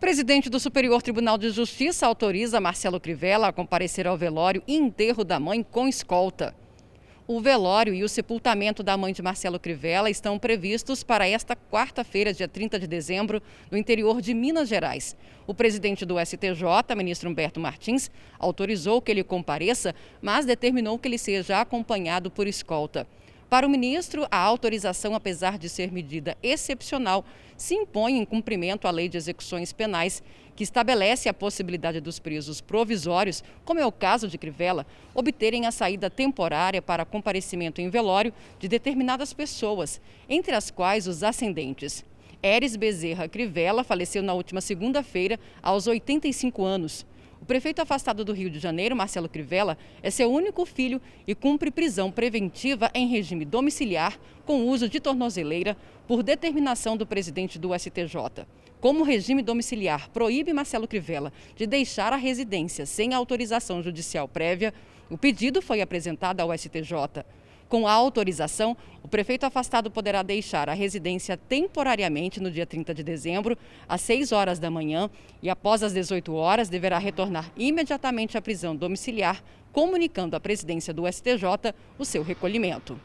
Presidente do Superior Tribunal de Justiça autoriza Marcelo Crivella a comparecer ao velório e enterro da mãe com escolta. O velório e o sepultamento da mãe de Marcelo Crivella estão previstos para esta quarta-feira, dia 30 de dezembro, no interior de Minas Gerais. O presidente do STJ, ministro Humberto Martins, autorizou que ele compareça, mas determinou que ele seja acompanhado por escolta. Para o ministro, a autorização, apesar de ser medida excepcional, se impõe em cumprimento à Lei de Execuções Penais, que estabelece a possibilidade dos presos provisórios, como é o caso de Crivella, obterem a saída temporária para comparecimento em velório de determinadas pessoas, entre as quais os ascendentes. Eres Bezerra Crivella faleceu na última segunda-feira, aos 85 anos. O prefeito afastado do Rio de Janeiro, Marcelo Crivella, é seu único filho e cumpre prisão preventiva em regime domiciliar com uso de tornozeleira por determinação do presidente do STJ. Como o regime domiciliar proíbe Marcelo Crivella de deixar a residência sem autorização judicial prévia, o pedido foi apresentado ao STJ. Com a autorização, o prefeito afastado poderá deixar a residência temporariamente no dia 30 de dezembro, às 6 horas da manhã, e após as 18 horas deverá retornar imediatamente à prisão domiciliar, comunicando à presidência do STJ o seu recolhimento.